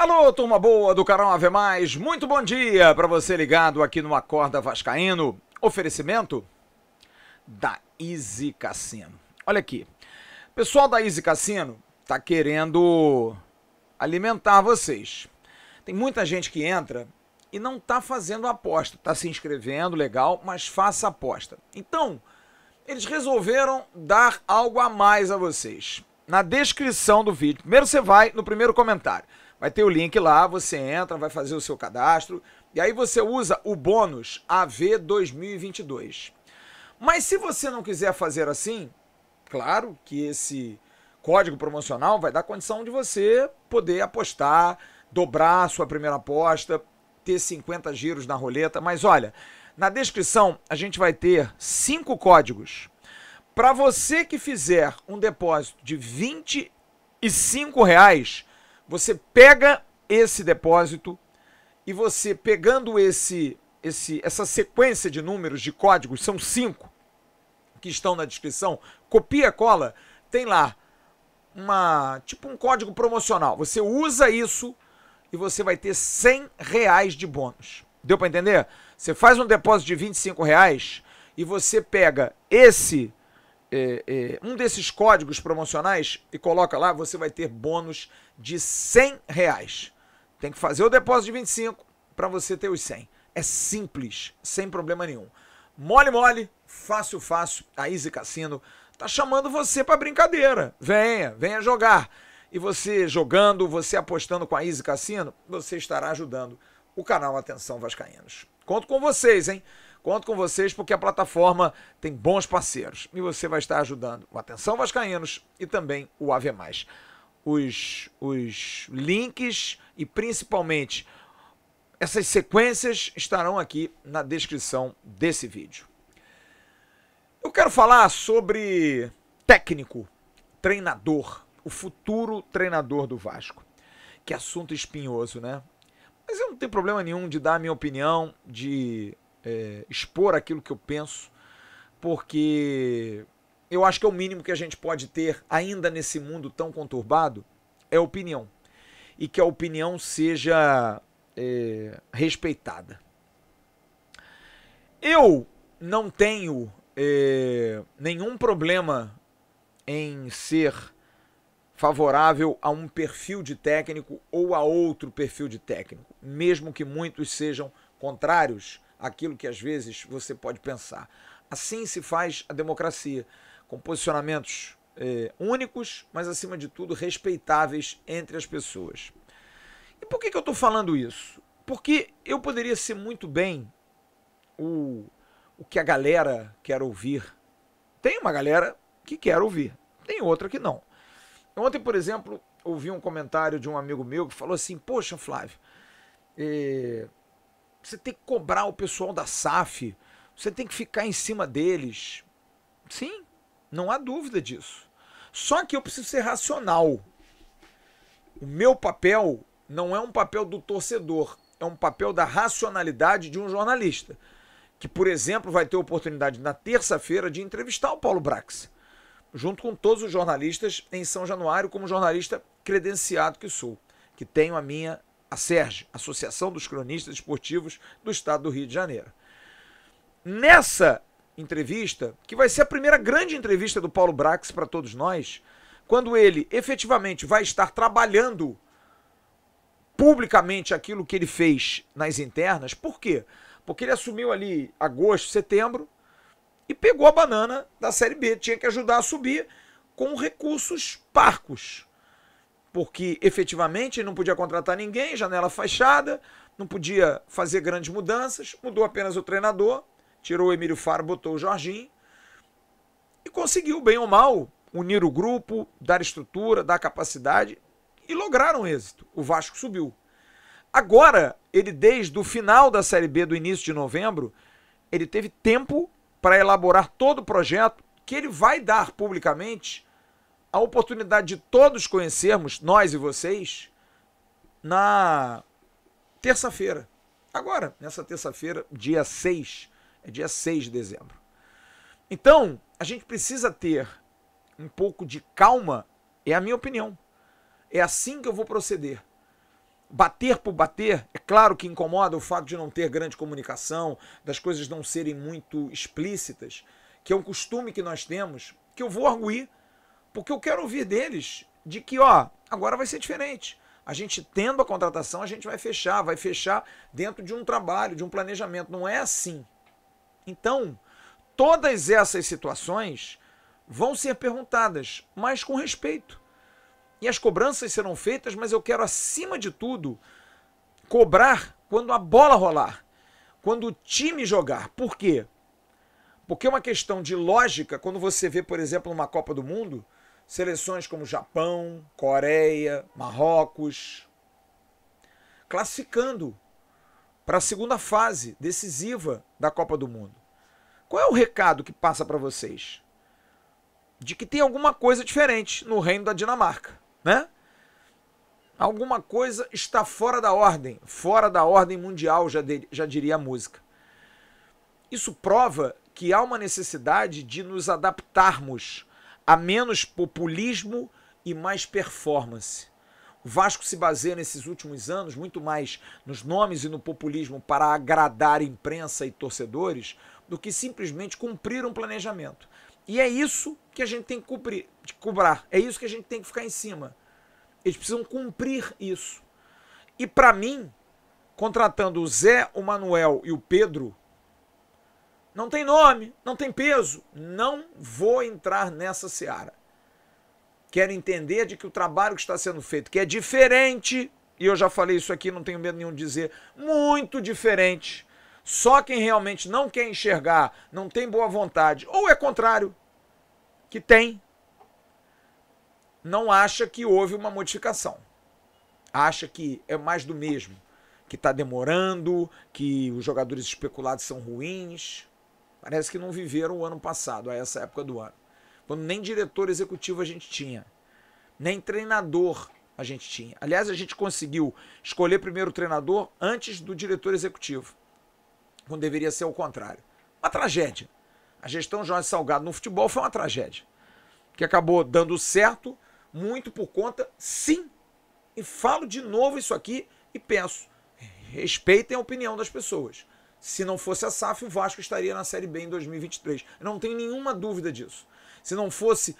Alô, turma boa do canal Ave Mais, muito bom dia para você ligado aqui no Acorda Vascaíno. Oferecimento da Easy Cassino. Olha aqui, o pessoal da Easy Cassino tá querendo alimentar vocês. Tem muita gente que entra e não tá fazendo aposta, tá se inscrevendo, legal, mas faça aposta. Então, eles resolveram dar algo a mais a vocês. Na descrição do vídeo, primeiro você vai no primeiro comentário Vai ter o link lá, você entra, vai fazer o seu cadastro e aí você usa o bônus AV 2022. Mas se você não quiser fazer assim, claro que esse código promocional vai dar condição de você poder apostar, dobrar sua primeira aposta, ter 50 giros na roleta, mas olha, na descrição a gente vai ter cinco códigos. Para você que fizer um depósito de 25 reais, você pega esse depósito e você pegando esse, esse essa sequência de números de códigos, são cinco que estão na descrição, copia, cola, tem lá uma tipo um código promocional. Você usa isso e você vai ter 100 reais de bônus. Deu para entender? Você faz um depósito de 25 reais e você pega esse é, é, um desses códigos promocionais e coloca lá, você vai ter bônus de 100 reais. Tem que fazer o depósito de 25 para você ter os 100. É simples, sem problema nenhum. Mole, mole, fácil, fácil. A Easy Cassino tá chamando você para brincadeira. Venha, venha jogar. E você jogando, você apostando com a Easy Cassino, você estará ajudando o canal Atenção Vascaínos. Conto com vocês, hein? Conto com vocês porque a plataforma tem bons parceiros e você vai estar ajudando o Atenção Vascaínos e também o AV+. Os, os links e principalmente essas sequências estarão aqui na descrição desse vídeo. Eu quero falar sobre técnico, treinador, o futuro treinador do Vasco. Que assunto espinhoso, né? Mas eu não tenho problema nenhum de dar a minha opinião, de é, expor aquilo que eu penso, porque eu acho que é o mínimo que a gente pode ter ainda nesse mundo tão conturbado é opinião e que a opinião seja é, respeitada. Eu não tenho é, nenhum problema em ser favorável a um perfil de técnico ou a outro perfil de técnico, mesmo que muitos sejam contrários aquilo que às vezes você pode pensar. Assim se faz a democracia, com posicionamentos é, únicos, mas acima de tudo respeitáveis entre as pessoas. E por que, que eu estou falando isso? Porque eu poderia ser muito bem o, o que a galera quer ouvir. Tem uma galera que quer ouvir, tem outra que não. Ontem, por exemplo, ouvi um comentário de um amigo meu que falou assim: Poxa, Flávio, eh, você tem que cobrar o pessoal da SAF, você tem que ficar em cima deles. Sim, não há dúvida disso. Só que eu preciso ser racional. O meu papel não é um papel do torcedor, é um papel da racionalidade de um jornalista, que, por exemplo, vai ter oportunidade na terça-feira de entrevistar o Paulo Brax, junto com todos os jornalistas em São Januário, como jornalista credenciado que sou, que tenho a minha a SERGE, Associação dos Cronistas Esportivos do Estado do Rio de Janeiro. Nessa entrevista, que vai ser a primeira grande entrevista do Paulo Brax para todos nós, quando ele efetivamente vai estar trabalhando publicamente aquilo que ele fez nas internas, por quê? Porque ele assumiu ali agosto, setembro e pegou a banana da Série B, tinha que ajudar a subir com recursos parcos porque efetivamente não podia contratar ninguém, janela fechada, não podia fazer grandes mudanças, mudou apenas o treinador, tirou o Emílio Faro, botou o Jorginho e conseguiu, bem ou mal, unir o grupo, dar estrutura, dar capacidade e lograram êxito. O Vasco subiu. Agora, ele desde o final da Série B, do início de novembro, ele teve tempo para elaborar todo o projeto que ele vai dar publicamente a oportunidade de todos conhecermos, nós e vocês, na terça-feira. Agora, nessa terça-feira, dia 6, é dia 6 de dezembro. Então, a gente precisa ter um pouco de calma, é a minha opinião. É assim que eu vou proceder. Bater por bater, é claro que incomoda o fato de não ter grande comunicação, das coisas não serem muito explícitas, que é um costume que nós temos, que eu vou arguir porque eu quero ouvir deles de que, ó, agora vai ser diferente. A gente tendo a contratação, a gente vai fechar, vai fechar dentro de um trabalho, de um planejamento. Não é assim. Então, todas essas situações vão ser perguntadas, mas com respeito. E as cobranças serão feitas, mas eu quero, acima de tudo, cobrar quando a bola rolar, quando o time jogar. Por quê? Porque é uma questão de lógica, quando você vê, por exemplo, uma Copa do Mundo Seleções como Japão, Coreia, Marrocos, classificando para a segunda fase decisiva da Copa do Mundo. Qual é o recado que passa para vocês? De que tem alguma coisa diferente no reino da Dinamarca, né? Alguma coisa está fora da ordem, fora da ordem mundial, já, de, já diria a música. Isso prova que há uma necessidade de nos adaptarmos a menos populismo e mais performance. O Vasco se baseia nesses últimos anos muito mais nos nomes e no populismo para agradar imprensa e torcedores do que simplesmente cumprir um planejamento. E é isso que a gente tem que cumprir, cobrar. É isso que a gente tem que ficar em cima. Eles precisam cumprir isso. E para mim, contratando o Zé, o Manuel e o Pedro, não tem nome, não tem peso. Não vou entrar nessa seara. Quero entender de que o trabalho que está sendo feito, que é diferente, e eu já falei isso aqui, não tenho medo nenhum de dizer, muito diferente. Só quem realmente não quer enxergar, não tem boa vontade, ou é contrário, que tem, não acha que houve uma modificação. Acha que é mais do mesmo que está demorando, que os jogadores especulados são ruins. Parece que não viveram o ano passado, a essa época do ano. Quando nem diretor executivo a gente tinha, nem treinador a gente tinha. Aliás, a gente conseguiu escolher primeiro o treinador antes do diretor executivo, quando deveria ser o contrário. Uma tragédia. A gestão Jorge Salgado no futebol foi uma tragédia, que acabou dando certo muito por conta, sim, e falo de novo isso aqui e penso, respeitem a opinião das pessoas. Se não fosse a SAF, o Vasco estaria na Série B em 2023. Eu não tenho nenhuma dúvida disso. Se não fosse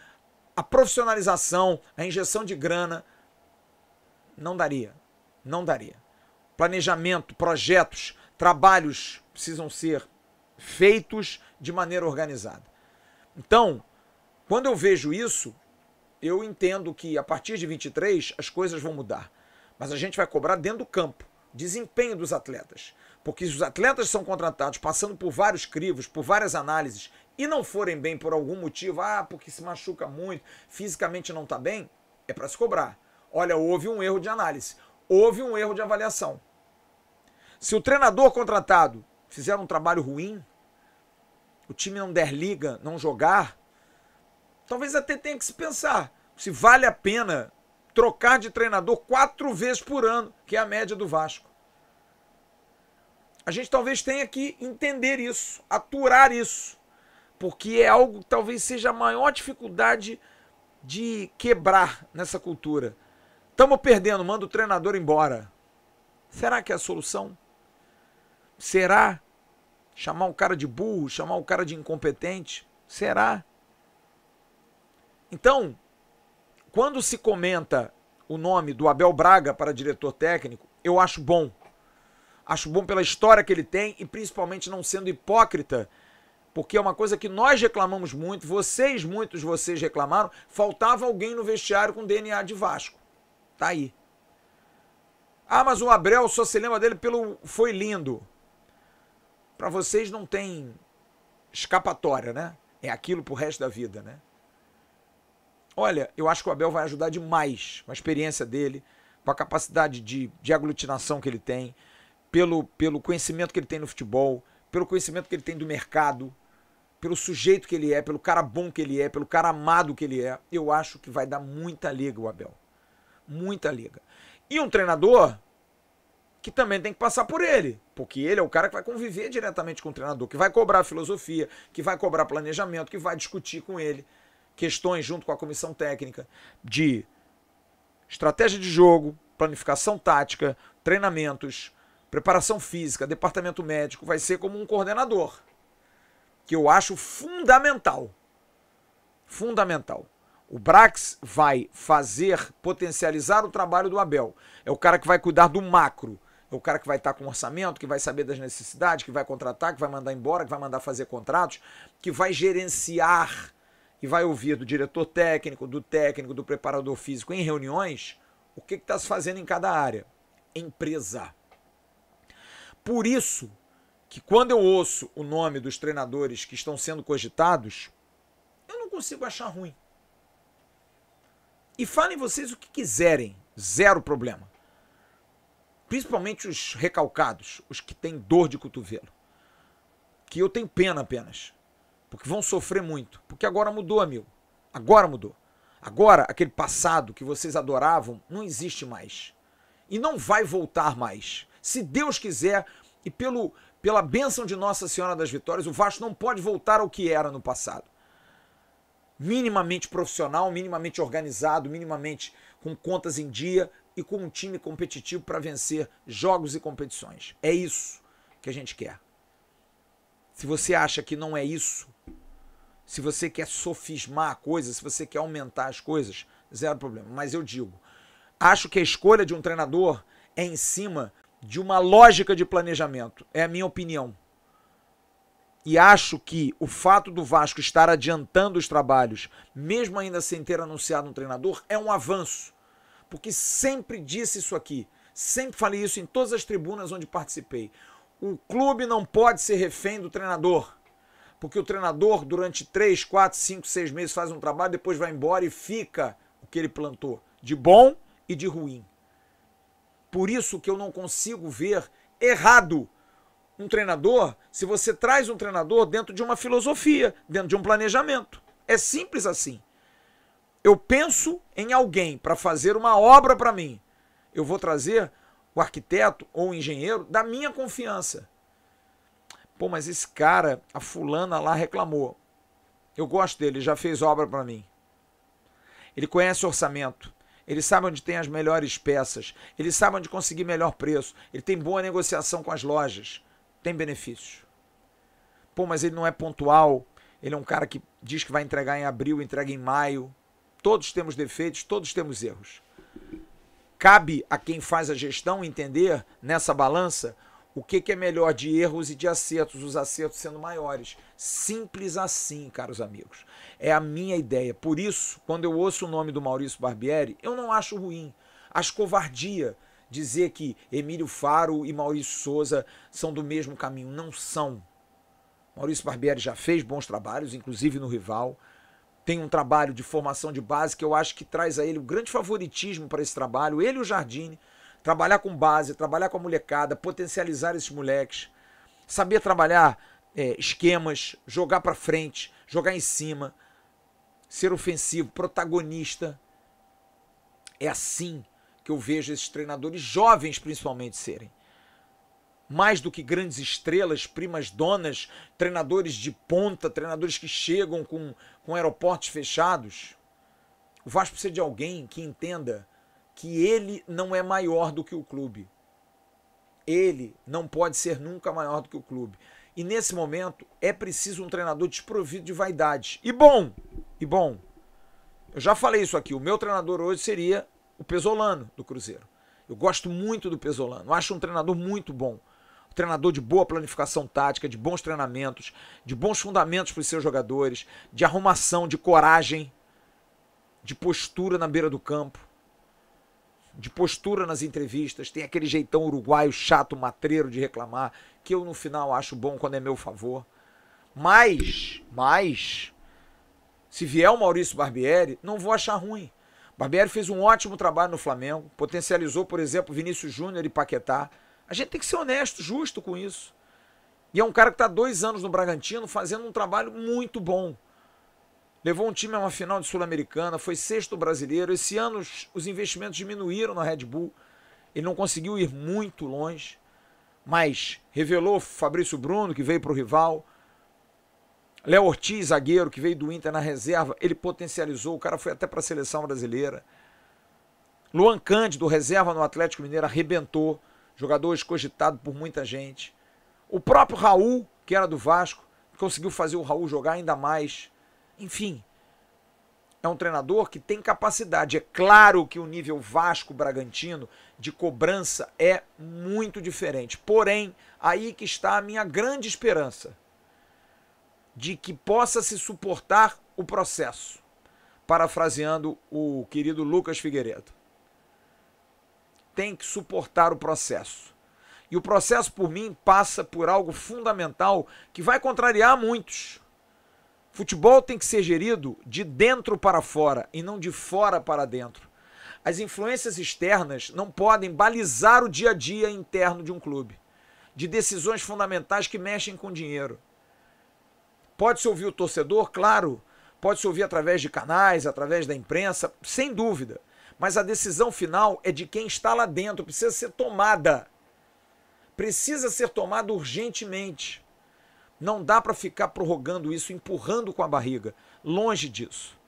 a profissionalização, a injeção de grana, não daria. Não daria. Planejamento, projetos, trabalhos precisam ser feitos de maneira organizada. Então, quando eu vejo isso, eu entendo que a partir de 23 as coisas vão mudar. Mas a gente vai cobrar dentro do campo desempenho dos atletas. Porque se os atletas são contratados passando por vários crivos, por várias análises, e não forem bem por algum motivo, ah, porque se machuca muito, fisicamente não está bem, é para se cobrar. Olha, houve um erro de análise, houve um erro de avaliação. Se o treinador contratado fizer um trabalho ruim, o time não der liga, não jogar, talvez até tenha que se pensar se vale a pena trocar de treinador quatro vezes por ano, que é a média do Vasco. A gente talvez tenha que entender isso, aturar isso, porque é algo que talvez seja a maior dificuldade de quebrar nessa cultura. Estamos perdendo, manda o treinador embora. Será que é a solução? Será chamar o cara de burro, chamar o cara de incompetente? Será? Então, quando se comenta o nome do Abel Braga para diretor técnico, eu acho bom. Acho bom pela história que ele tem e principalmente não sendo hipócrita, porque é uma coisa que nós reclamamos muito, vocês, muitos vocês reclamaram, faltava alguém no vestiário com DNA de Vasco. Tá aí. Ah, mas o Abel só se lembra dele pelo foi lindo. Para vocês não tem escapatória, né? É aquilo pro resto da vida, né? olha, eu acho que o Abel vai ajudar demais com a experiência dele, com a capacidade de, de aglutinação que ele tem, pelo, pelo conhecimento que ele tem no futebol, pelo conhecimento que ele tem do mercado, pelo sujeito que ele é, pelo cara bom que ele é, pelo cara amado que ele é. Eu acho que vai dar muita liga o Abel. Muita liga. E um treinador que também tem que passar por ele, porque ele é o cara que vai conviver diretamente com o treinador, que vai cobrar filosofia, que vai cobrar planejamento, que vai discutir com ele questões junto com a comissão técnica de estratégia de jogo, planificação tática, treinamentos, preparação física, departamento médico, vai ser como um coordenador, que eu acho fundamental. Fundamental. O Brax vai fazer, potencializar o trabalho do Abel. É o cara que vai cuidar do macro. É o cara que vai estar com orçamento, que vai saber das necessidades, que vai contratar, que vai mandar embora, que vai mandar fazer contratos, que vai gerenciar e vai ouvir do diretor técnico, do técnico, do preparador físico em reuniões o que está se fazendo em cada área. Empresa. Por isso que quando eu ouço o nome dos treinadores que estão sendo cogitados, eu não consigo achar ruim. E falem vocês o que quiserem, zero problema. Principalmente os recalcados, os que têm dor de cotovelo. Que eu tenho pena apenas. Porque vão sofrer muito. Porque agora mudou, amigo. Agora mudou. Agora, aquele passado que vocês adoravam não existe mais. E não vai voltar mais. Se Deus quiser, e pelo, pela bênção de Nossa Senhora das Vitórias, o Vasco não pode voltar ao que era no passado. Minimamente profissional, minimamente organizado, minimamente com contas em dia e com um time competitivo para vencer jogos e competições. É isso que a gente quer. Se você acha que não é isso, se você quer sofismar a coisa, se você quer aumentar as coisas, zero problema. Mas eu digo, acho que a escolha de um treinador é em cima de uma lógica de planejamento. É a minha opinião. E acho que o fato do Vasco estar adiantando os trabalhos, mesmo ainda sem ter anunciado um treinador, é um avanço. Porque sempre disse isso aqui. Sempre falei isso em todas as tribunas onde participei. Um clube não pode ser refém do treinador. Porque o treinador, durante três, quatro, cinco, seis meses, faz um trabalho, depois vai embora e fica o que ele plantou, de bom e de ruim. Por isso que eu não consigo ver errado um treinador se você traz um treinador dentro de uma filosofia, dentro de um planejamento. É simples assim. Eu penso em alguém para fazer uma obra para mim. Eu vou trazer o arquiteto ou o engenheiro da minha confiança. Pô, mas esse cara, a fulana lá reclamou. Eu gosto dele, já fez obra para mim. Ele conhece orçamento. Ele sabe onde tem as melhores peças. Ele sabe onde conseguir melhor preço. Ele tem boa negociação com as lojas. Tem benefícios. Pô, mas ele não é pontual. Ele é um cara que diz que vai entregar em abril, entrega em maio. Todos temos defeitos, todos temos erros cabe a quem faz a gestão entender nessa balança o que, que, é melhor de erros e de acertos, os acertos sendo maiores. Simples assim, caros amigos. É a minha ideia. Por isso, quando eu ouço o nome do Maurício Barbieri, eu não acho ruim. Acho covardia dizer que Emílio Faro e Maurício Souza são do mesmo caminho. Não são. Maurício Barbieri já fez bons trabalhos, inclusive no rival tem um trabalho de formação de base que eu acho que traz a ele o um grande favoritismo para esse trabalho. Ele e o Jardine, trabalhar com base, trabalhar com a molecada, potencializar esses moleques, saber trabalhar é, esquemas, jogar para frente, jogar em cima, ser ofensivo, protagonista. É assim que eu vejo esses treinadores jovens, principalmente, serem mais do que grandes estrelas, primas donas, treinadores de ponta, treinadores que chegam com, com aeroportos fechados. O Vasco precisa de alguém que entenda que ele não é maior do que o clube. Ele não pode ser nunca maior do que o clube. E nesse momento é preciso um treinador desprovido de vaidade. E bom, e bom. Eu já falei isso aqui. O meu treinador hoje seria o Pesolano do Cruzeiro. Eu gosto muito do Pesolano. Acho um treinador muito bom treinador de boa planificação tática, de bons treinamentos, de bons fundamentos para os seus jogadores, de arrumação, de coragem, de postura na beira do campo, de postura nas entrevistas. Tem aquele jeitão uruguaio chato, matreiro de reclamar, que eu no final acho bom quando é meu favor. Mas, mas, se vier o Maurício Barbieri, não vou achar ruim. Barbieri fez um ótimo trabalho no Flamengo, potencializou, por exemplo, Vinícius Júnior e Paquetá. A gente tem que ser honesto, justo com isso. E é um cara que está dois anos no Bragantino fazendo um trabalho muito bom. Levou um time a uma final de Sul-Americana, foi sexto brasileiro. Esse ano os, os investimentos diminuíram na Red Bull. Ele não conseguiu ir muito longe, mas revelou Fabrício Bruno, que veio para o rival. Léo Ortiz, zagueiro, que veio do Inter na reserva, ele potencializou. O cara foi até para a seleção brasileira. Luan Cândido, reserva no Atlético Mineiro, arrebentou jogador escogitado por muita gente. O próprio Raul, que era do Vasco, conseguiu fazer o Raul jogar ainda mais. Enfim, é um treinador que tem capacidade. É claro que o nível Vasco-Bragantino de cobrança é muito diferente. Porém, aí que está a minha grande esperança de que possa se suportar o processo. Parafraseando o querido Lucas Figueiredo tem que suportar o processo. E o processo, por mim, passa por algo fundamental que vai contrariar muitos. Futebol tem que ser gerido de dentro para fora e não de fora para dentro. As influências externas não podem balizar o dia a dia interno de um clube, de decisões fundamentais que mexem com dinheiro. Pode-se ouvir o torcedor, claro, pode-se ouvir através de canais, através da imprensa, sem dúvida. Mas a decisão final é de quem está lá dentro, precisa ser tomada. Precisa ser tomada urgentemente. Não dá para ficar prorrogando isso, empurrando com a barriga. Longe disso.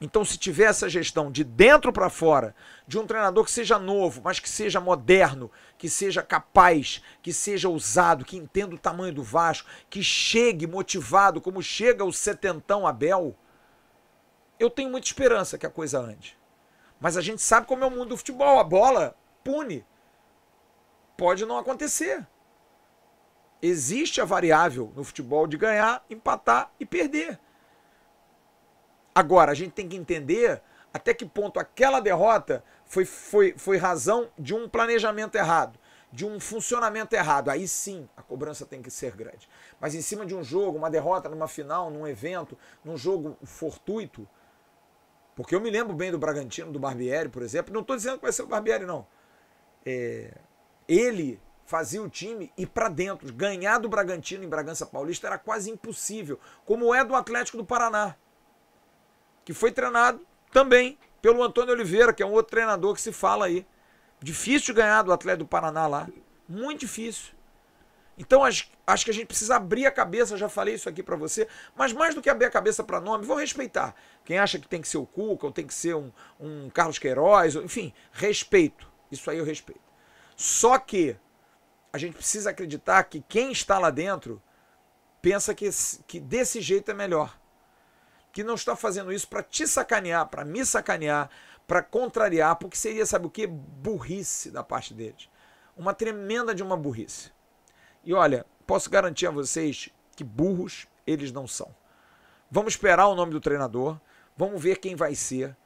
Então, se tiver essa gestão de dentro para fora, de um treinador que seja novo, mas que seja moderno, que seja capaz, que seja ousado, que entenda o tamanho do Vasco, que chegue motivado, como chega o setentão Abel, eu tenho muita esperança que a coisa ande. Mas a gente sabe como é o mundo do futebol. A bola pune. Pode não acontecer. Existe a variável no futebol de ganhar, empatar e perder. Agora, a gente tem que entender até que ponto aquela derrota foi, foi, foi razão de um planejamento errado, de um funcionamento errado. Aí sim a cobrança tem que ser grande. Mas em cima de um jogo, uma derrota numa final, num evento, num jogo fortuito, porque eu me lembro bem do Bragantino, do Barbieri, por exemplo. Não estou dizendo que vai ser o Barbieri, não. É... ele fazia o time ir para dentro. Ganhar do Bragantino em Bragança Paulista era quase impossível, como é do Atlético do Paraná, que foi treinado também pelo Antônio Oliveira, que é um outro treinador que se fala aí. Difícil ganhar do Atlético do Paraná lá. Muito difícil. Então acho, acho que a gente precisa abrir a cabeça, já falei isso aqui para você, mas mais do que abrir a cabeça para nome, vou respeitar. Quem acha que tem que ser o Cuca, ou tem que ser um, um Carlos Queiroz, ou, enfim, respeito. Isso aí eu respeito. Só que a gente precisa acreditar que quem está lá dentro pensa que, que desse jeito é melhor. Que não está fazendo isso para te sacanear, para me sacanear, para contrariar, porque seria, sabe o que? Burrice da parte deles. Uma tremenda de uma burrice. E olha, posso garantir a vocês que burros eles não são. Vamos esperar o nome do treinador, vamos ver quem vai ser.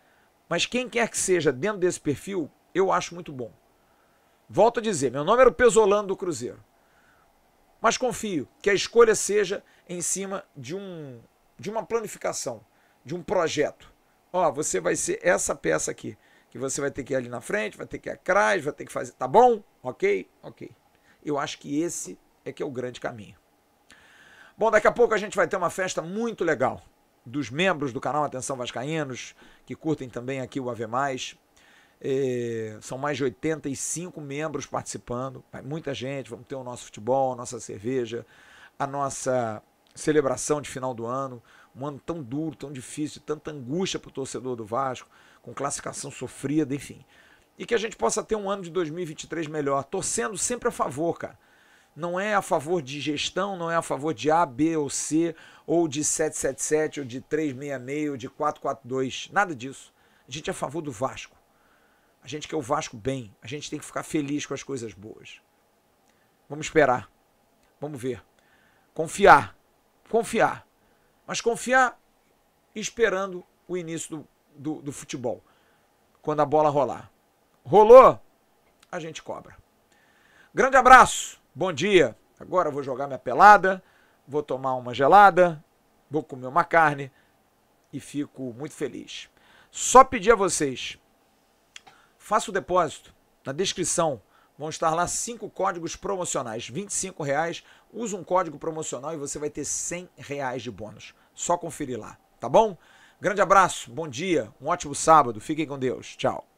Mas quem quer que seja dentro desse perfil, eu acho muito bom. Volto a dizer, meu nome era o Pesolano do Cruzeiro. Mas confio que a escolha seja em cima de um de uma planificação, de um projeto. Ó, você vai ser essa peça aqui, que você vai ter que ir ali na frente, vai ter que ir atrás, vai ter que fazer, tá bom? OK? OK. Eu acho que esse é que é o grande caminho. Bom, daqui a pouco a gente vai ter uma festa muito legal dos membros do canal Atenção Vascaínos, que curtem também aqui o Ave Mais. É, são mais de 85 membros participando, vai muita gente. Vamos ter o nosso futebol, a nossa cerveja, a nossa celebração de final do ano. Um ano tão duro, tão difícil, tanta angústia para o torcedor do Vasco, com classificação sofrida, enfim e que a gente possa ter um ano de 2023 melhor, torcendo sempre a favor, cara. Não é a favor de gestão, não é a favor de A, B ou C, ou de 777, ou de 366, ou de 442, nada disso. A gente é a favor do Vasco. A gente quer o Vasco bem, a gente tem que ficar feliz com as coisas boas. Vamos esperar, vamos ver. Confiar, confiar, mas confiar esperando o início do, do, do futebol, quando a bola rolar. Rolou? A gente cobra. Grande abraço, bom dia. Agora vou jogar minha pelada, vou tomar uma gelada, vou comer uma carne e fico muito feliz. Só pedir a vocês, faça o depósito na descrição. Vão estar lá cinco códigos promocionais, R$ 25 reais. Use um código promocional e você vai ter R$ reais de bônus. Só conferir lá, tá bom? Grande abraço, bom dia, um ótimo sábado. Fiquem com Deus. Tchau.